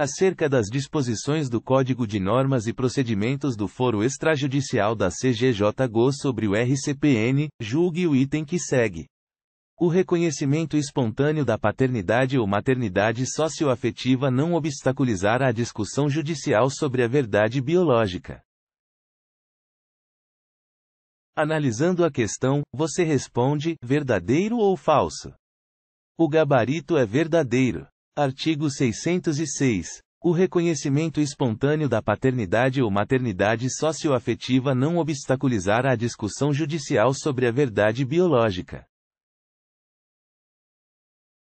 acerca das disposições do Código de Normas e Procedimentos do Foro Extrajudicial da CGJ-GO sobre o RCPN, julgue o item que segue. O reconhecimento espontâneo da paternidade ou maternidade socioafetiva não obstaculizará a discussão judicial sobre a verdade biológica. Analisando a questão, você responde: verdadeiro ou falso? O gabarito é verdadeiro. Artigo 606. O reconhecimento espontâneo da paternidade ou maternidade socioafetiva não obstaculizará a discussão judicial sobre a verdade biológica.